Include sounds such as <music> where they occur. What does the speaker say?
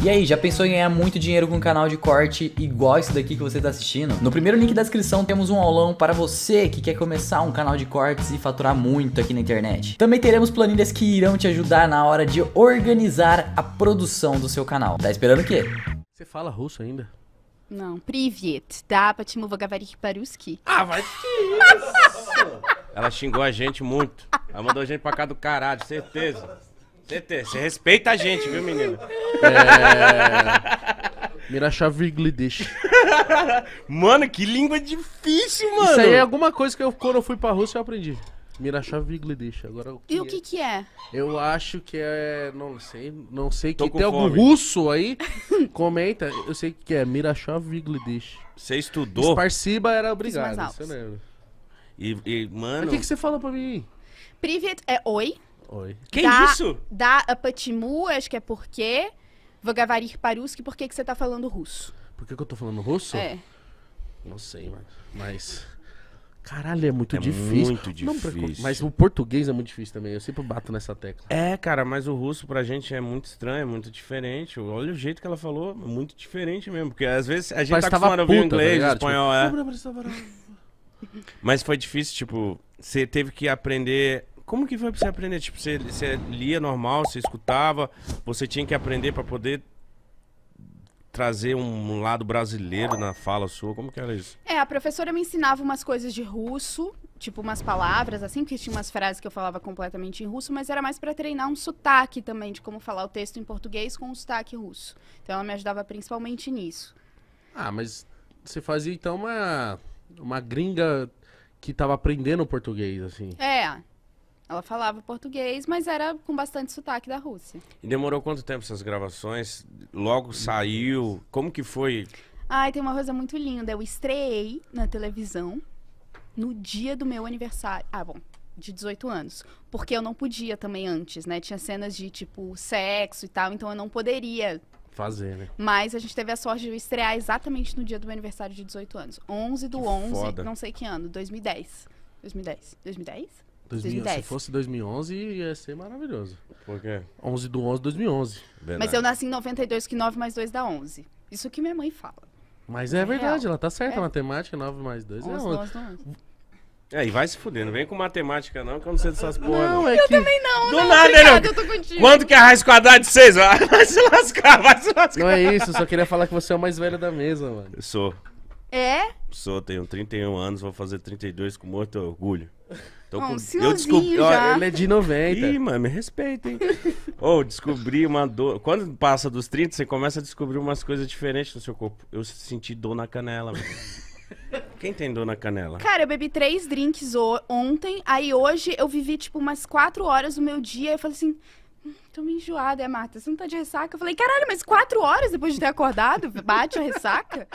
E aí, já pensou em ganhar muito dinheiro com um canal de corte igual esse daqui que você está assistindo? No primeiro link da descrição temos um aulão para você que quer começar um canal de cortes e faturar muito aqui na internet. Também teremos planilhas que irão te ajudar na hora de organizar a produção do seu canal. Tá esperando o quê? Você fala russo ainda? Não, privet, da mover Gavarik paruski. Ah, vai <laughs> Ela xingou a gente muito. Ela mandou a gente pra cá do caralho, certeza. Tetê, você respeita a gente, viu, menino? É. deixa. <laughs> mano, que língua difícil, mano. Isso aí é alguma coisa que eu, quando eu fui pra Rússia, eu aprendi. Mirachaviglidish. Agora o que E o que é? que é? Eu acho que é. Não sei. Não sei Tô que tem algum russo aí. <laughs> Comenta. Eu sei que é deixa. Você estudou? Esparciba era obrigado. mais E, e, mano. o que, que você fala pra mim? Privet é oi. Oi. Que da, isso? Da Apatimu, acho que é porque. Vogavarir Paruski, por que, que você tá falando russo? Por que, que eu tô falando russo? É. Não sei, mano. Mas. Caralho, é muito é difícil. Muito difícil. Não, mas o português é muito difícil também. Eu sempre bato nessa tecla. É, cara, mas o russo pra gente é muito estranho, é muito diferente. Olha o jeito que ela falou, é muito diferente mesmo. Porque às vezes a gente tá acostumado a ouvir tá inglês, tá espanhol, é. tipo, é. <laughs> Mas foi difícil, tipo, você teve que aprender como que foi pra você aprender? Tipo, você, você lia normal, você escutava, você tinha que aprender para poder trazer um lado brasileiro na fala sua? Como que era isso? É, a professora me ensinava umas coisas de russo, tipo umas palavras, assim, porque tinha umas frases que eu falava completamente em russo, mas era mais para treinar um sotaque também, de como falar o texto em português com o um sotaque russo. Então ela me ajudava principalmente nisso. Ah, mas você fazia então uma, uma gringa que tava aprendendo português, assim. É, ela falava português, mas era com bastante sotaque da Rússia. E demorou quanto tempo essas gravações? Logo saiu? Como que foi? Ai, tem uma coisa muito linda. Eu estreei na televisão no dia do meu aniversário. Ah, bom, de 18 anos. Porque eu não podia também antes, né? Tinha cenas de, tipo, sexo e tal, então eu não poderia. Fazer, né? Mas a gente teve a sorte de estrear exatamente no dia do meu aniversário de 18 anos. 11 do que 11, foda. não sei que ano, 2010. 2010? 2010? 2010. Se fosse 2011, ia ser maravilhoso. Por quê? 11 do 11, 2011. Verdade. Mas eu nasci em 92, que 9 mais 2 dá 11. Isso que minha mãe fala. Mas é, é verdade, real. ela tá certa. É. A matemática, 9 mais 2 11, é 11. 11, 11. É, e vai se fuder, não vem com matemática não, que eu não sei dessas porra. Não, não. É eu que... também não. Do não, nada, obrigada, não. eu tô contigo. Quanto que é a raiz quadrada de 6? Vai se lascar, vai se lascar. Não é isso, eu só queria falar que você é o mais velho da mesa, mano. Eu sou. É? Sou, tenho 31 anos, vou fazer 32 com muito orgulho. Tô Bom, com... Eu descobri. Olha, ele é de 90. Ih, mano, me respeita, hein? Ou <laughs> oh, descobri uma dor. Quando passa dos 30, você começa a descobrir umas coisas diferentes no seu corpo. Eu senti dor na canela, mano. Quem tem dor na canela? Cara, eu bebi três drinks ontem, aí hoje eu vivi, tipo, umas quatro horas do meu dia. Eu falei assim, hum, tô meio enjoada, é, Marta? Você não tá de ressaca? Eu falei, caralho, mas quatro horas depois de ter acordado, bate a ressaca?